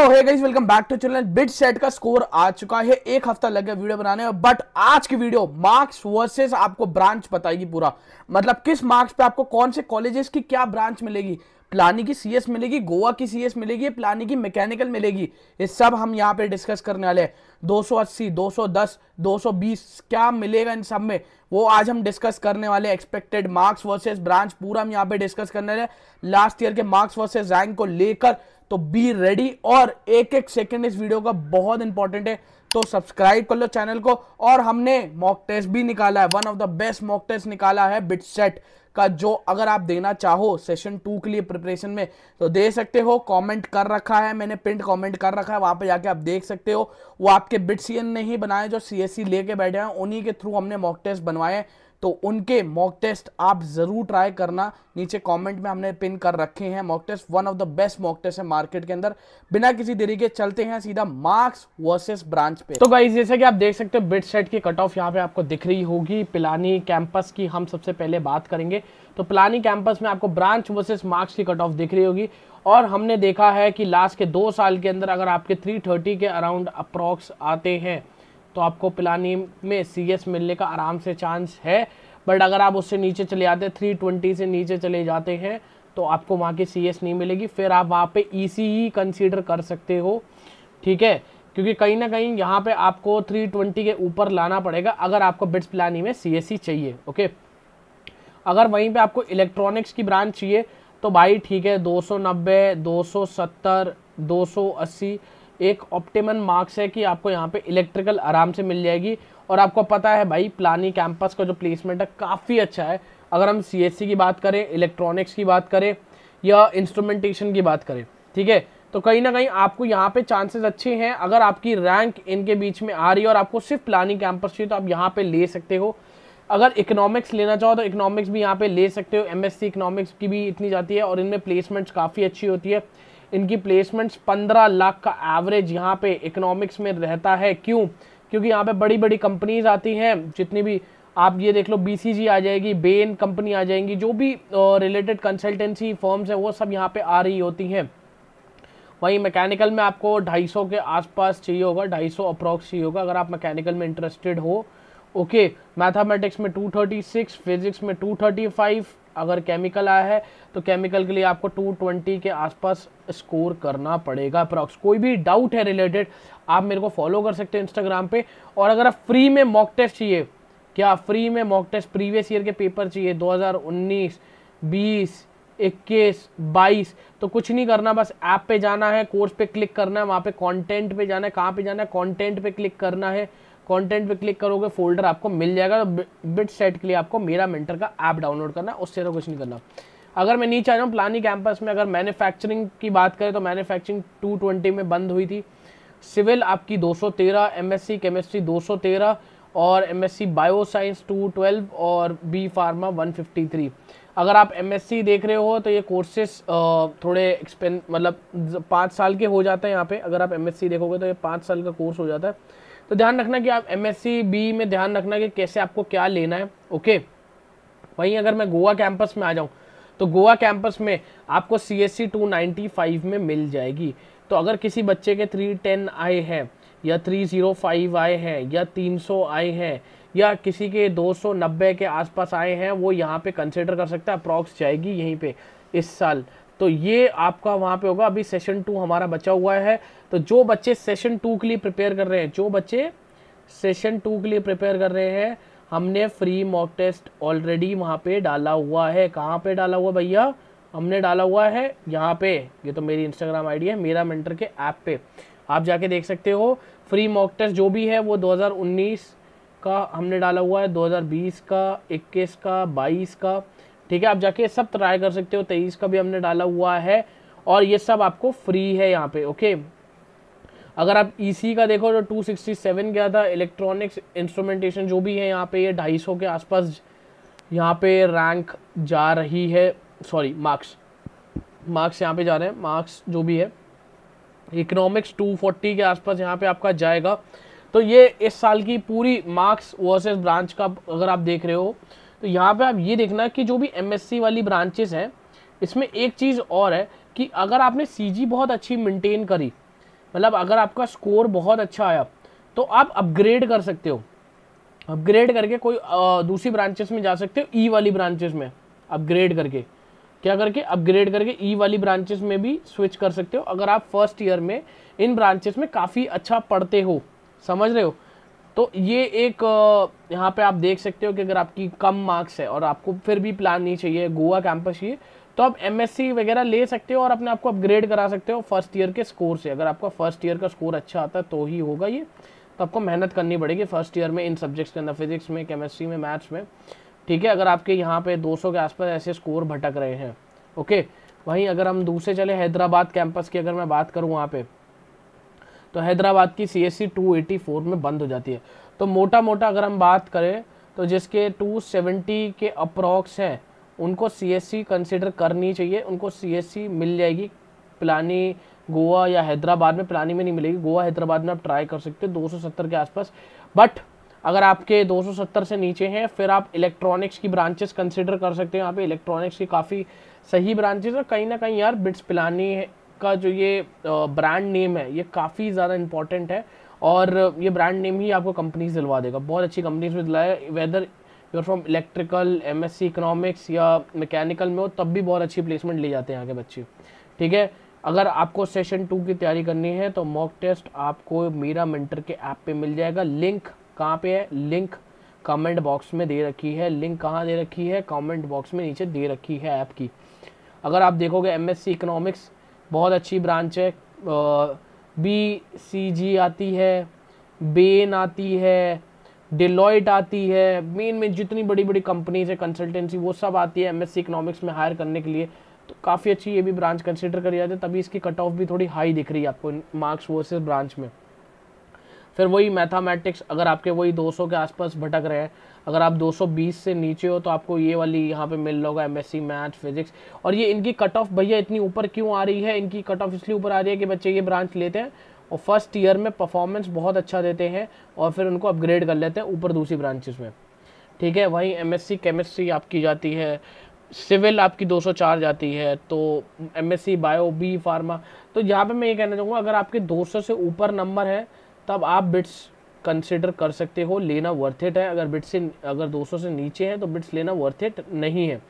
welcome back to channel BITSAT का score आ चुका है एक हफ्ता लग गया वीडियो बनाने में बट आज की वीडियो मार्क्स वर्सेस आपको ब्रांच बताएगी पूरा मतलब किस मार्क्स पे आपको कौन से कॉलेजेस की क्या ब्रांच मिलेगी प्लानी की सीएस मिलेगी गोवा की सीएस मिलेगी प्लानी की मैकेनिकल मिलेगी ये सब हम यहाँ पे डिस्कस करने वाले हैं 280, 210, 220 क्या मिलेगा इन सब में वो आज हम डिस्कस करने वाले एक्सपेक्टेड मार्क्स वर्सेस ब्रांच पूरा हम यहाँ पे डिस्कस करने वाले लास्ट ईयर के मार्क्स वर्सेस रैंक को लेकर तो बी रेडी और एक एक सेकेंड इस वीडियो का बहुत इंपॉर्टेंट है तो सब्सक्राइब कर लो चैनल को और हमने मॉक टेस्ट भी निकाला है one of the best mock test निकाला है बिट सेट का जो अगर आप देना चाहो सेशन टू के लिए प्रिपरेशन में तो दे सकते हो कमेंट कर रखा है मैंने प्रिंट कमेंट कर रखा है वहां पे जाके आप देख सकते हो वो आपके बिट सी नहीं बनाए जो सी एस सी लेके बैठे हैं उन्हीं के थ्रू हमने मॉक टेस्ट बनवाए हैं तो उनके मॉक टेस्ट आप ज़रूर ट्राई करना नीचे कमेंट में हमने पिन कर रखे हैं mock test one of the best mock test है मार्केट के अंदर बिना किसी देरी के चलते हैं सीधा मार्क्स वर्सेस ब्रांच पे तो गाइज जैसे कि आप देख सकते हो बिट सेट की कट ऑफ यहाँ पे आपको दिख रही होगी पिलानी कैंपस की हम सबसे पहले बात करेंगे तो पिलानी कैंपस में आपको ब्रांच वर्सेज मार्क्स की कट ऑफ दिख रही होगी और हमने देखा है कि लास्ट के दो साल के अंदर अगर आपके थ्री के अराउंड अप्रॉक्स आते हैं तो आपको पिलानी में सी मिलने का आराम से चांस है बट अगर आप उससे नीचे चले जाते थ्री ट्वेंटी से नीचे चले जाते हैं तो आपको वहाँ की सी नहीं मिलेगी फिर आप वहाँ पे ई ही कंसीडर कर सकते हो ठीक है क्योंकि कहीं ना कहीं यहाँ पे आपको 320 के ऊपर लाना पड़ेगा अगर आपको बिट्स प्लानी में सी e चाहिए ओके अगर वहीं पे आपको इलेक्ट्रॉनिक्स की ब्रांच चाहिए तो भाई ठीक है 290, 270, 280 एक ऑप्टिमम मार्क्स है कि आपको यहाँ पे इलेक्ट्रिकल आराम से मिल जाएगी और आपको पता है भाई प्लानी कैंपस का जो प्लेसमेंट है काफ़ी अच्छा है अगर हम सी की बात करें इलेक्ट्रॉनिक्स की बात करें या इंस्ट्रूमेंटेशन की बात करें ठीक है तो कहीं ना कहीं आपको यहाँ पे चांसेस अच्छे हैं अगर आपकी रैंक इनके बीच में आ रही है और आपको सिर्फ प्लानिंग कैंपस चाहिए तो आप यहाँ पे ले सकते हो अगर इकोनॉमिक्स लेना चाहो तो इकोनॉमिक्स भी यहाँ पे ले सकते हो एमएससी इकोनॉमिक्स की भी इतनी जाती है और इनमें प्लेसमेंट्स काफ़ी अच्छी होती है इनकी प्लेसमेंट्स 15 लाख का एवरेज यहाँ पे इकोनॉमिक्स में रहता है क्यों क्योंकि यहाँ पे बड़ी बड़ी कंपनीज आती हैं जितनी भी आप ये देख लो बी आ जाएगी बेन कंपनी आ जाएंगी जो भी रिलेटेड कंसल्टेंसी फॉर्म्स हैं वो सब यहाँ पे आ रही होती हैं वहीं मैकेनिकल में आपको 250 के आसपास चाहिए होगा 250 अप्रॉक्स चाहिए होगा अगर आप मैकेनिकल में इंटरेस्टेड हो ओके मैथमेटिक्स में 236 फिजिक्स में 235 अगर केमिकल आया है तो केमिकल के लिए आपको 220 के आसपास स्कोर करना पड़ेगा अप्रॉक्स कोई भी डाउट है रिलेटेड आप मेरे को फॉलो कर सकते हो इंस्टाग्राम पे और अगर आप फ्री में मॉक टेस्ट चाहिए क्या फ्री में मॉक टेस्ट प्रीवियस ईयर के पेपर चाहिए 2019 20 इक्कीस बाईस तो कुछ नहीं करना बस ऐप पे जाना है कोर्स पे क्लिक करना है वहाँ पे कंटेंट पे जाना है कहाँ पे जाना है कंटेंट पे क्लिक करना है कंटेंट पे क्लिक करोगे फोल्डर आपको मिल जाएगा तो बिट सेट के लिए आपको मेरा मेंटर का ऐप डाउनलोड करना है उससे तो कुछ नहीं करना अगर मैं नीचे आ जाऊँ प्लानी कैंपस में अगर मैन्युफैक्चरिंग की बात करें तो मैन्युफैक्चरिंग 220 में बंद हुई थी सिविल आपकी 213 सी केमिस्ट्री 213 और सी बायो साइंस टू और बी फार्मा वन अगर आप एम देख रहे हो तो ये कोर्सेस थोड़े एक्सपेंस मतलब पाँच साल के हो जाते हैं यहाँ पर अगर आप एम देखोगे तो ये पाँच साल का कोर्स हो जाता है तो ध्यान रखना कि आप एम बी में ध्यान रखना कि कैसे आपको क्या लेना है ओके वहीं अगर मैं गोवा कैंपस में आ जाऊँ तो गोवा कैंपस में आपको C S C two ninety five में मिल जाएगी तो अगर किसी बच्चे के थ्री टेन आए हैं या थ्री ज़ीरो फाइव आए हैं या तीन सौ आए हैं या किसी के दो सौ नब्बे के आसपास आए हैं वो यहाँ पे कंसिडर कर सकता है अप्रॉक्स जाएगी यहीं पे इस साल तो ये आपका वहाँ पे होगा अभी सेशन टू हमारा बचा हुआ है तो जो बच्चे सेशन टू के लिए प्रिपेयर कर रहे हैं जो बच्चे सेशन टू के लिए प्रिपेयर कर रहे हैं हमने फ्री मॉक टेस्ट ऑलरेडी वहाँ पे डाला हुआ है कहाँ पे डाला हुआ भैया हमने डाला हुआ है यहाँ पे ये तो मेरी इंस्टाग्राम आईडी है मेरा मेंटर के ऐप पे आप जाके देख सकते हो फ्री मॉक टेस्ट जो भी है वो 2019 का हमने डाला हुआ है 2020 का 21 का 22 का ठीक है आप जाके सब ट्राई कर सकते हो तेईस का भी हमने डाला हुआ है और ये सब आपको फ्री है यहाँ पे ओके अगर आप ई e का देखो तो 267 गया था इलेक्ट्रॉनिक्स इंस्ट्रूमेंटेशन जो भी है यहाँ पे ये ढाई सौ के आसपास यहाँ पे रैंक जा रही है सॉरी मार्क्स मार्क्स यहाँ पे जा रहे हैं मार्क्स जो भी है इकोनॉमिक्स 240 के आसपास यहाँ पे आपका जाएगा तो ये इस साल की पूरी मार्क्स वर्सेस ब्रांच का अगर आप देख रहे हो तो यहाँ पे आप ये देखना कि जो भी एमएससी वाली ब्रांचेस हैं इसमें एक चीज़ और है कि अगर आपने सीजी बहुत अच्छी मेंटेन करी मतलब अगर आपका स्कोर बहुत अच्छा आया तो आप अपग्रेड कर सकते हो अपग्रेड करके कोई दूसरी ब्रांचेस में जा सकते हो ई e वाली ब्रांचेस में अपग्रेड करके क्या करके अपग्रेड करके ई e वाली ब्रांचेस में भी स्विच कर सकते हो अगर आप फर्स्ट ईयर में इन ब्रांचेस में काफ़ी अच्छा पढ़ते हो समझ रहे हो तो ये एक यहाँ पे आप देख सकते हो कि अगर आपकी कम मार्क्स है और आपको फिर भी प्लान नहीं चाहिए गोवा कैंपस ये तो आप एम वगैरह ले सकते हो और अपने आपको अपग्रेड करा सकते हो फर्स्ट ईयर के स्कोर से अगर आपका फर्स्ट ईयर का स्कोर अच्छा आता है तो ही होगा ये तो आपको मेहनत करनी पड़ेगी फर्स्ट ईयर में इन सब्जेक्ट्स के अंदर फिजिक्स में केमिस्ट्री में मैथ्स में ठीक है अगर आपके यहाँ पे 200 के आसपास ऐसे स्कोर भटक रहे हैं ओके वहीं अगर हम दूसरे चले हैदराबाद कैंपस की अगर मैं बात करूँ वहाँ पर तो हैदराबाद की सी एस में बंद हो जाती है तो मोटा मोटा अगर हम बात करें तो जिसके 270 के अप्रॉक्स हैं उनको सी एस कंसिडर करनी चाहिए उनको सी मिल जाएगी पिलानी गोवा या हैदराबाद में पिलानी में नहीं मिलेगी गोवा हैदराबाद में आप ट्राई कर सकते हो 270 के आसपास बट अगर आपके 270 से नीचे हैं फिर आप इलेक्ट्रॉनिक्स की ब्रांचेस कंसिडर कर सकते हैं यहाँ पे इलेक्ट्रॉनिक्स की काफ़ी सही ब्रांचेस और कहीं ना कहीं यार बिट्स पिलानी का जो ये ब्रांड नेम है ये काफ़ी ज़्यादा इंपॉर्टेंट है और ये ब्रांड नेम ही आपको कंपनीज दिलवा देगा बहुत अच्छी कंपनीज में दिलाए whether you are from electrical M S C economics या मैकेनिकल में हो तब भी बहुत अच्छी प्लेसमेंट ले जाते हैं यहाँ के बच्चे ठीक है अगर आपको सेशन टू की तैयारी करनी है तो मॉक टेस्ट आपको मेरा मिंटर के ऐप पे मिल जाएगा लिंक कहाँ पे है लिंक कमेंट बॉक्स में दे रखी है लिंक कहाँ दे रखी है कमेंट बॉक्स में नीचे दे रखी है ऐप की अगर आप देखोगे एम एस सी बहुत अच्छी ब्रांच है बी सी जी आती है बेन आती है डिलॉयट आती है मेन में जितनी बड़ी बड़ी कंपनीज है कंसल्टेंसी वो सब आती है एमएससी इकोनॉमिक्स में हायर करने के लिए तो काफ़ी अच्छी ये भी ब्रांच कंसिडर करी जाती है तभी इसकी कट ऑफ भी थोड़ी हाई दिख रही है आपको मार्क्स वर्सेस ब्रांच में फिर वही मैथामेटिक्स अगर आपके वही 200 के आसपास भटक रहे हैं अगर आप 220 से नीचे हो तो आपको ये वाली यहाँ पे मिल होगा सी मैथ फिजिक्स और ये इनकी कट ऑफ भैया इतनी ऊपर क्यों आ रही है इनकी कट ऑफ इसलिए ऊपर आ रही है कि बच्चे ये ब्रांच लेते हैं और फर्स्ट ईयर में परफॉर्मेंस बहुत अच्छा देते हैं और फिर उनको अपग्रेड कर लेते हैं ऊपर दूसरी ब्रांचेस में ठीक है वहीं एम केमिस्ट्री आपकी जाती है सिविल आपकी 204 जाती है तो एम बायो बी फार्मा तो यहाँ पे मैं ये कहना चाहूँगा अगर आपके 200 से ऊपर नंबर है तब आप बिट्स कंसिडर कर सकते हो लेना वर्थ इट है अगर बिट्स से अगर 200 से नीचे हैं तो बिट्स लेना वर्थ इट नहीं है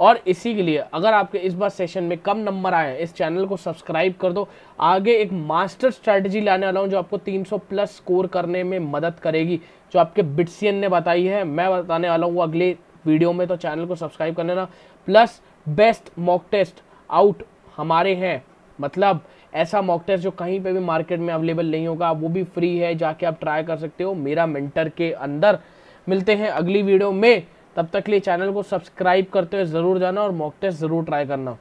और इसी के लिए अगर आपके इस बार सेशन में कम नंबर आए इस चैनल को सब्सक्राइब कर दो आगे एक मास्टर स्ट्रैटेजी लाने वाला हूँ जो आपको 300 प्लस स्कोर करने में मदद करेगी जो आपके बिट्सियन ने बताई है मैं बताने वाला हूँ अगले वीडियो में तो चैनल को सब्सक्राइब कर लेना plus best mock test out हमारे हैं मतलब ऐसा मॉक टेस्ट जो कहीं पे भी मार्केट में अवेलेबल नहीं होगा वो भी फ्री है जाके आप ट्राई कर सकते हो मेरा मेंटर के अंदर मिलते हैं अगली वीडियो में तब तक लिए चैनल को सब्सक्राइब करते हुए ज़रूर जाना और मॉक टेस्ट ज़रूर ट्राई करना